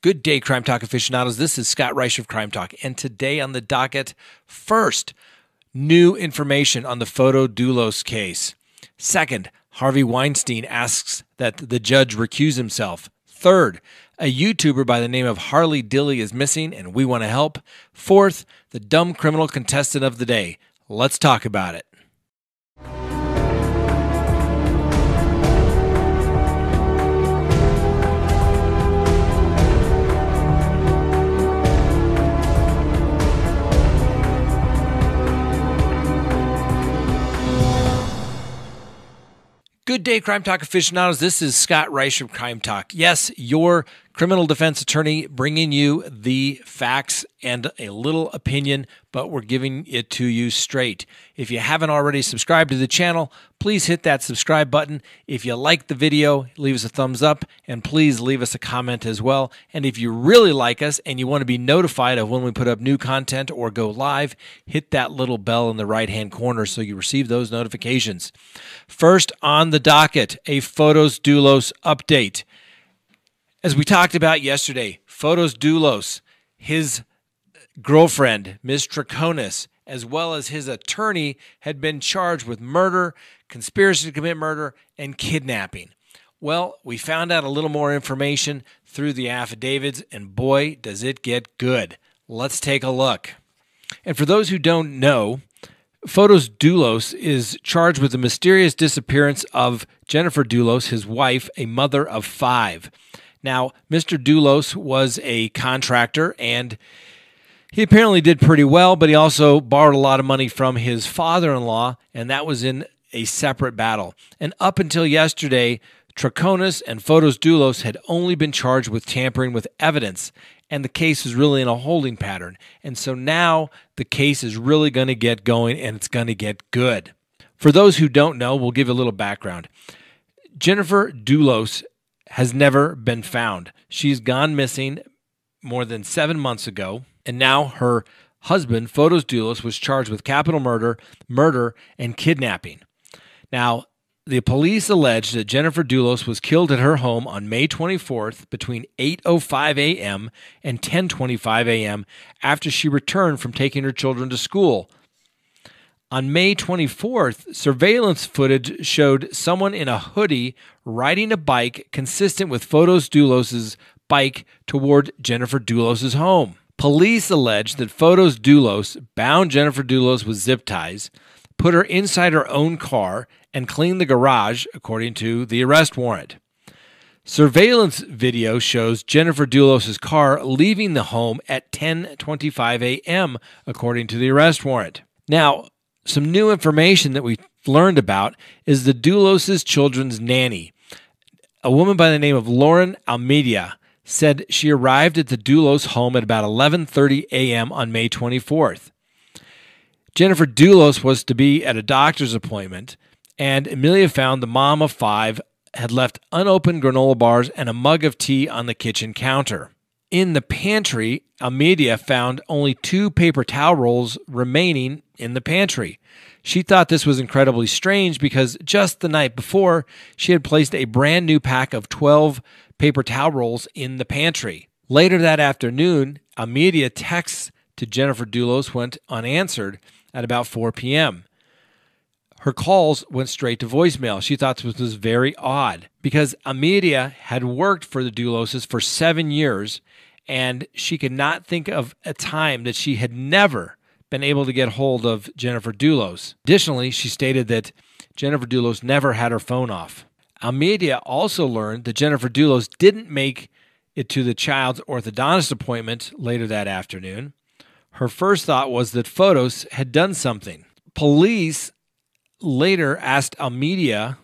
Good day, Crime Talk aficionados. This is Scott Reich of Crime Talk, and today on the docket, first, new information on the Photo Doulos case. Second, Harvey Weinstein asks that the judge recuse himself. Third, a YouTuber by the name of Harley Dilly is missing, and we want to help. Fourth, the dumb criminal contestant of the day. Let's talk about it. Good day, Crime Talk aficionados. This is Scott Reich from Crime Talk. Yes, your criminal defense attorney, bringing you the facts and a little opinion, but we're giving it to you straight. If you haven't already subscribed to the channel, please hit that subscribe button. If you like the video, leave us a thumbs up and please leave us a comment as well. And if you really like us and you want to be notified of when we put up new content or go live, hit that little bell in the right hand corner so you receive those notifications. First on the docket, a Photos Dulos update. As we talked about yesterday, Photos Doulos, his girlfriend, Ms. Traconis, as well as his attorney, had been charged with murder, conspiracy to commit murder, and kidnapping. Well, we found out a little more information through the affidavits, and boy, does it get good. Let's take a look. And for those who don't know, Photos Doulos is charged with the mysterious disappearance of Jennifer Doulos, his wife, a mother of five. Now, Mr. Dulos was a contractor and he apparently did pretty well, but he also borrowed a lot of money from his father in law, and that was in a separate battle. And up until yesterday, Traconis and Photos Doulos had only been charged with tampering with evidence, and the case was really in a holding pattern. And so now the case is really going to get going and it's going to get good. For those who don't know, we'll give a little background. Jennifer Doulos has never been found. She's gone missing more than seven months ago, and now her husband, Photos Doulos, was charged with capital murder, murder, and kidnapping. Now, the police allege that Jennifer Doulos was killed at her home on May 24th between 8:05 a.m. and 10:25 a.m. after she returned from taking her children to school. On May 24th, surveillance footage showed someone in a hoodie riding a bike consistent with Photos Doulos' bike toward Jennifer Doulos' home. Police allege that Photos Doulos bound Jennifer Doulos with zip ties, put her inside her own car, and cleaned the garage, according to the arrest warrant. Surveillance video shows Jennifer Doulos' car leaving the home at 10:25 a.m., according to the arrest warrant. Now, some new information that we learned about is the Doulos' children's nanny. A woman by the name of Lauren Almedia, said she arrived at the Doulos home at about 11:30 a.m. on May 24th. Jennifer Doulos was to be at a doctor's appointment, and Amelia found the mom of 5 had left unopened granola bars and a mug of tea on the kitchen counter. In the pantry, Almedia found only two paper towel rolls remaining in the pantry. She thought this was incredibly strange because just the night before, she had placed a brand new pack of 12 paper towel rolls in the pantry. Later that afternoon, a media text to Jennifer Dulos went unanswered at about 4 p.m. Her calls went straight to voicemail. She thought this was very odd because Amelia had worked for the Duloses for seven years and she could not think of a time that she had never been able to get hold of Jennifer Dulos. Additionally, she stated that Jennifer Dulos never had her phone off. Almedia also learned that Jennifer Dulos didn't make it to the child's orthodontist appointment later that afternoon. Her first thought was that Photos had done something. Police later asked Almedia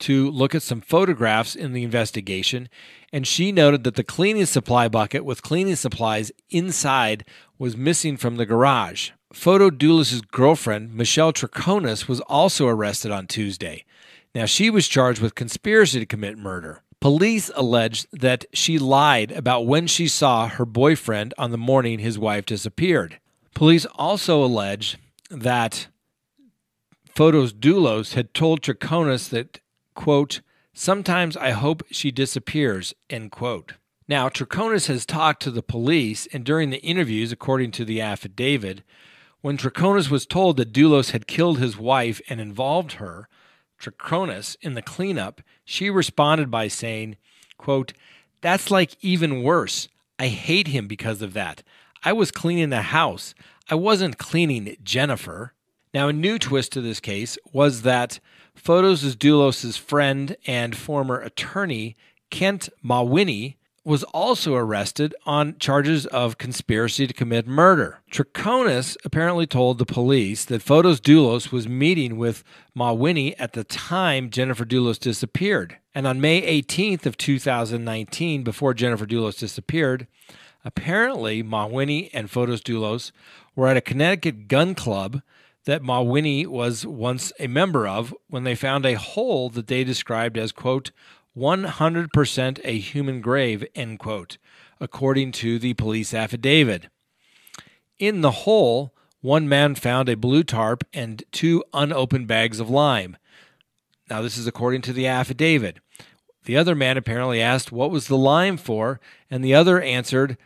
to look at some photographs in the investigation, and she noted that the cleaning supply bucket with cleaning supplies inside was missing from the garage. Photo Doulas' girlfriend, Michelle Traconis, was also arrested on Tuesday. Now, she was charged with conspiracy to commit murder. Police alleged that she lied about when she saw her boyfriend on the morning his wife disappeared. Police also allege that Photos Doulos had told Traconis that, quote, Sometimes I hope she disappears, end quote. Now, Traconis has talked to the police, and during the interviews, according to the affidavit, when Traconis was told that Doulos had killed his wife and involved her, Traconis, in the cleanup, she responded by saying, quote, That's like even worse. I hate him because of that. I was cleaning the house. I wasn't cleaning Jennifer. Now, a new twist to this case was that Photos is Doulos' friend and former attorney, Kent Mawini, was also arrested on charges of conspiracy to commit murder. Traconis apparently told the police that Photos Doulos was meeting with Mawini at the time Jennifer Doulos disappeared. And on May 18th of 2019, before Jennifer Doulos disappeared, apparently Mawini and Photos Doulos were at a Connecticut gun club that Mawini was once a member of when they found a hole that they described as, quote, 100% a human grave, end quote, according to the police affidavit. In the hole, one man found a blue tarp and two unopened bags of lime. Now, this is according to the affidavit. The other man apparently asked, What was the lime for? And the other answered,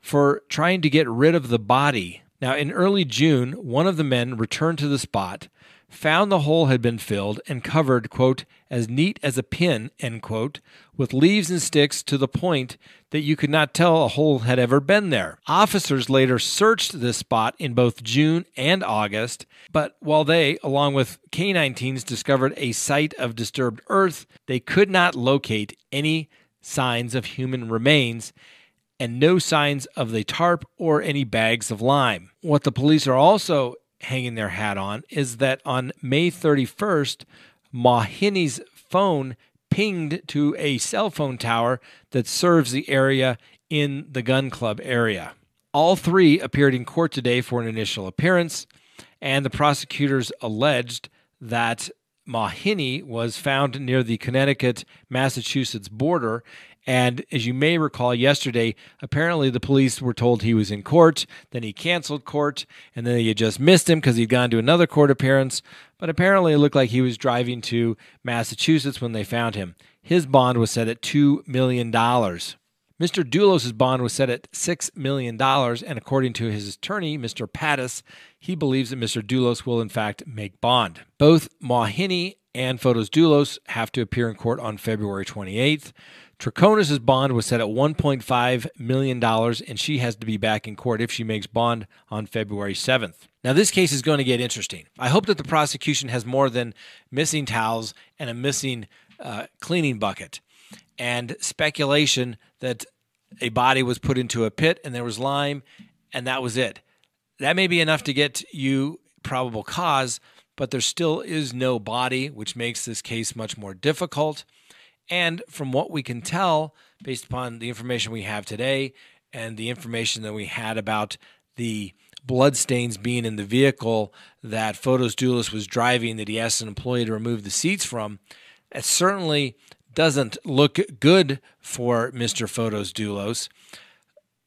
For trying to get rid of the body now, in early June, one of the men returned to the spot, found the hole had been filled and covered, quote, as neat as a pin, end quote, with leaves and sticks to the point that you could not tell a hole had ever been there. Officers later searched this spot in both June and August, but while they, along with K-19s, discovered a site of disturbed earth, they could not locate any signs of human remains and no signs of the tarp or any bags of lime. What the police are also hanging their hat on is that on May 31st, Mahini's phone pinged to a cell phone tower that serves the area in the gun club area. All three appeared in court today for an initial appearance, and the prosecutors alleged that Mahini was found near the Connecticut Massachusetts border and as you may recall, yesterday, apparently the police were told he was in court. Then he canceled court, and then they just missed him because he'd gone to another court appearance. But apparently, it looked like he was driving to Massachusetts when they found him. His bond was set at $2 million. Mr. Doulos' bond was set at $6 million, and according to his attorney, Mr. Pattis, he believes that Mr. Doulos will in fact make bond. Both Mahini and Photos Doulos have to appear in court on February 28th. Traconis' bond was set at $1.5 million, and she has to be back in court if she makes bond on February 7th. Now, this case is going to get interesting. I hope that the prosecution has more than missing towels and a missing uh, cleaning bucket and speculation that a body was put into a pit and there was lime and that was it. That may be enough to get you probable cause, but there still is no body, which makes this case much more difficult. And from what we can tell, based upon the information we have today and the information that we had about the bloodstains being in the vehicle that Photos Doulas was driving that he asked an employee to remove the seats from, it certainly doesn't look good for Mr. Photos Doulos.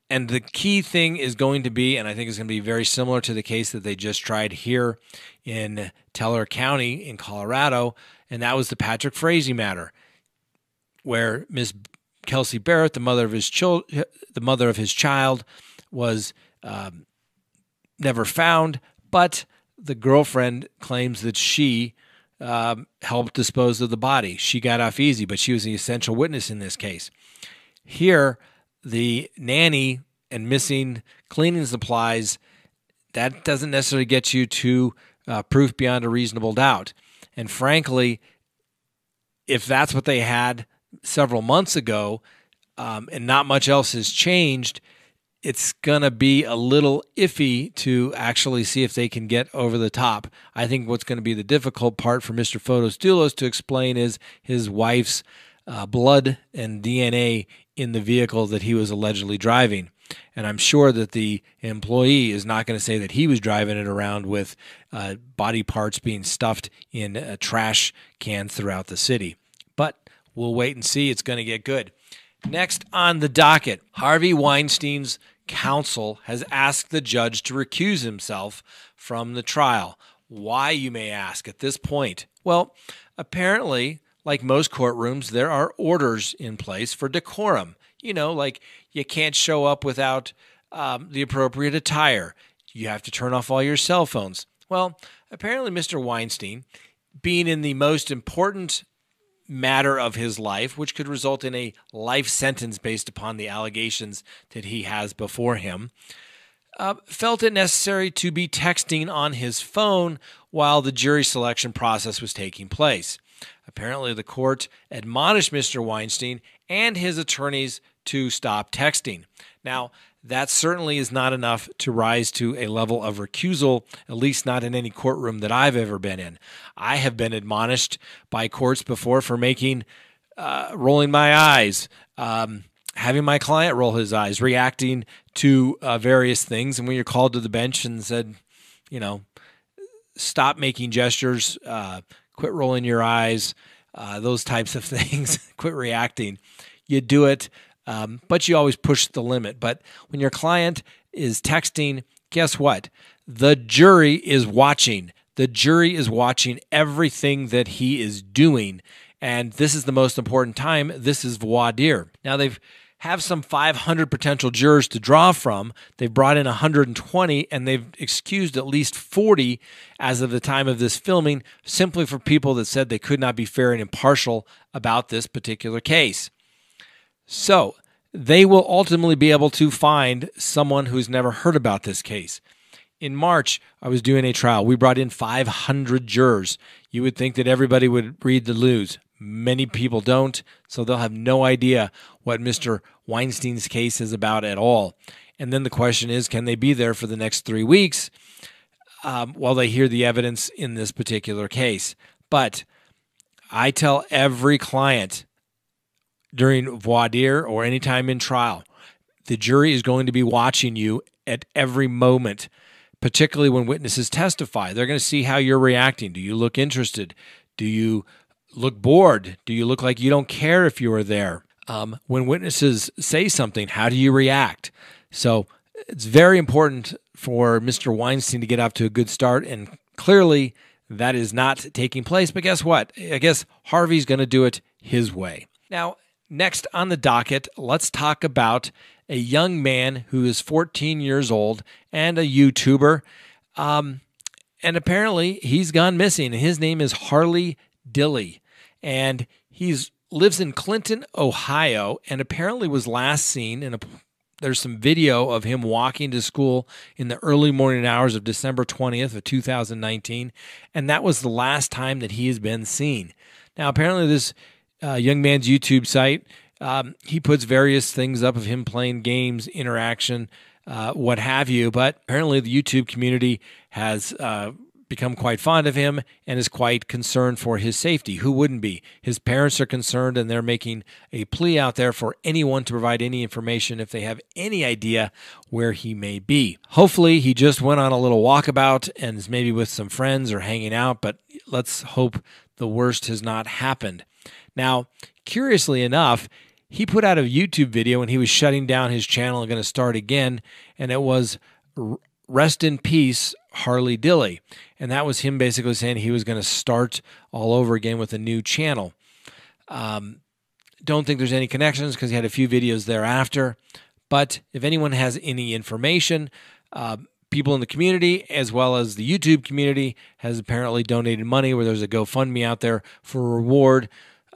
And the key thing is going to be, and I think it's going to be very similar to the case that they just tried here in Teller County in Colorado, and that was the Patrick Frazee matter where Ms. Kelsey Barrett, the mother of his child, the mother of his child, was um, never found, but the girlfriend claims that she um, helped dispose of the body. She got off easy, but she was an essential witness in this case. Here, the nanny and missing cleaning supplies that doesn't necessarily get you to uh, proof beyond a reasonable doubt. And frankly, if that's what they had, several months ago, um, and not much else has changed, it's going to be a little iffy to actually see if they can get over the top. I think what's going to be the difficult part for Mr. Photos to explain is his wife's uh, blood and DNA in the vehicle that he was allegedly driving. And I'm sure that the employee is not going to say that he was driving it around with uh, body parts being stuffed in a trash cans throughout the city. But We'll wait and see. It's going to get good. Next on the docket, Harvey Weinstein's counsel has asked the judge to recuse himself from the trial. Why, you may ask, at this point? Well, apparently, like most courtrooms, there are orders in place for decorum. You know, like you can't show up without um, the appropriate attire, you have to turn off all your cell phones. Well, apparently, Mr. Weinstein, being in the most important matter of his life, which could result in a life sentence based upon the allegations that he has before him, uh, felt it necessary to be texting on his phone while the jury selection process was taking place. Apparently, the court admonished Mr. Weinstein and his attorneys to stop texting. Now, that certainly is not enough to rise to a level of recusal, at least not in any courtroom that I've ever been in. I have been admonished by courts before for making, uh, rolling my eyes, um, having my client roll his eyes, reacting to uh, various things. And when you're called to the bench and said, you know, stop making gestures, uh, quit rolling your eyes, uh, those types of things, quit reacting, you do it um, but you always push the limit. But when your client is texting, guess what? The jury is watching. The jury is watching everything that he is doing. And this is the most important time. This is voir dire. Now, they've have some 500 potential jurors to draw from. They've brought in 120 and they've excused at least 40 as of the time of this filming, simply for people that said they could not be fair and impartial about this particular case. So they will ultimately be able to find someone who's never heard about this case. In March, I was doing a trial. We brought in 500 jurors. You would think that everybody would read the news. Many people don't, so they'll have no idea what Mr. Weinstein's case is about at all. And then the question is can they be there for the next three weeks um, while they hear the evidence in this particular case? But I tell every client during voir dire or any time in trial. The jury is going to be watching you at every moment, particularly when witnesses testify. They're going to see how you're reacting. Do you look interested? Do you look bored? Do you look like you don't care if you are there? Um, when witnesses say something, how do you react? So it's very important for Mr. Weinstein to get off to a good start. And clearly, that is not taking place. But guess what? I guess Harvey's going to do it his way. Now, Next on the docket, let's talk about a young man who is 14 years old and a YouTuber. Um, and apparently he's gone missing. His name is Harley Dilly, and he's lives in Clinton, Ohio, and apparently was last seen in a. There's some video of him walking to school in the early morning hours of December 20th of 2019, and that was the last time that he has been seen. Now, apparently, this uh, young man's YouTube site. Um, he puts various things up of him playing games, interaction, uh, what have you. But apparently, the YouTube community has uh, become quite fond of him and is quite concerned for his safety. Who wouldn't be? His parents are concerned, and they're making a plea out there for anyone to provide any information if they have any idea where he may be. Hopefully, he just went on a little walkabout and is maybe with some friends or hanging out, but let's hope the worst has not happened. Now, curiously enough, he put out a YouTube video when he was shutting down his channel and going to start again, and it was Rest in Peace, Harley Dilly. And that was him basically saying he was going to start all over again with a new channel. Um, don't think there's any connections because he had a few videos thereafter. But if anyone has any information, uh, people in the community as well as the YouTube community has apparently donated money where there's a GoFundMe out there for a reward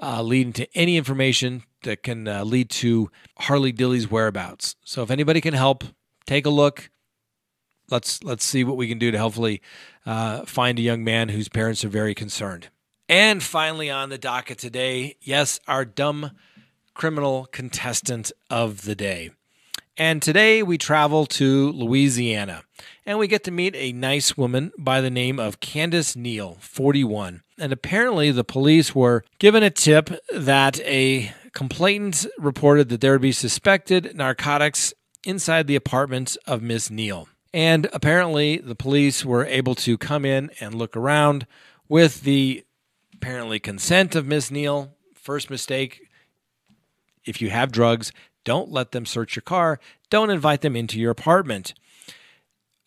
uh, leading to any information that can uh, lead to Harley Dilly's whereabouts. So if anybody can help, take a look. Let's let's see what we can do to helpfully uh, find a young man whose parents are very concerned. And finally, on the docket today, yes, our dumb criminal contestant of the day. And today we travel to Louisiana and we get to meet a nice woman by the name of Candace Neal, 41. And apparently the police were given a tip that a complainant reported that there would be suspected narcotics inside the apartments of Miss Neal. And apparently the police were able to come in and look around with the apparently consent of Miss Neal. First mistake if you have drugs, don't let them search your car. Don't invite them into your apartment.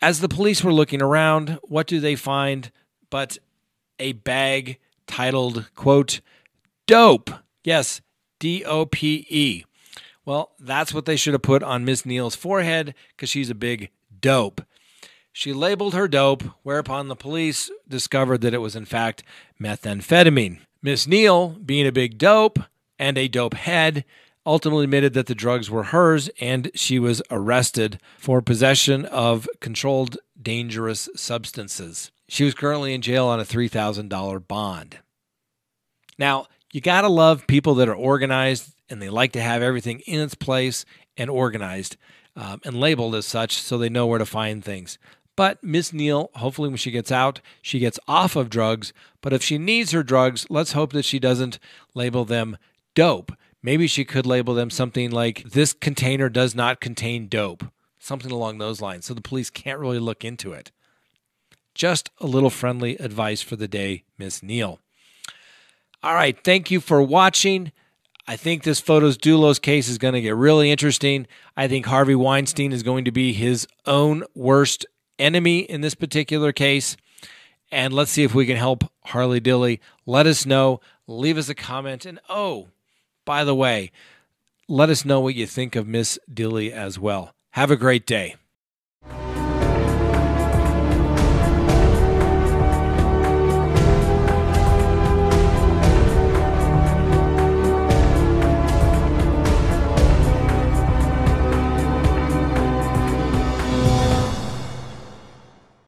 As the police were looking around, what do they find but a bag titled, quote, dope. Yes, D O P E. Well, that's what they should have put on Miss Neal's forehead because she's a big dope. She labeled her dope, whereupon the police discovered that it was, in fact, methamphetamine. Miss Neal, being a big dope and a dope head, ultimately admitted that the drugs were hers and she was arrested for possession of controlled dangerous substances. She was currently in jail on a $3,000 bond. Now, you got to love people that are organized and they like to have everything in its place and organized um, and labeled as such so they know where to find things. But Miss Neal, hopefully, when she gets out, she gets off of drugs. But if she needs her drugs, let's hope that she doesn't label them dope maybe she could label them something like this container does not contain dope, something along those lines. So the police can't really look into it. Just a little friendly advice for the day, Miss Neal. All right, thank you for watching. I think this Photos dulos case is going to get really interesting. I think Harvey Weinstein is going to be his own worst enemy in this particular case. And let's see if we can help Harley Dilly. Let us know. Leave us a comment. And oh, by the way, let us know what you think of Miss Dilly as well. Have a great day.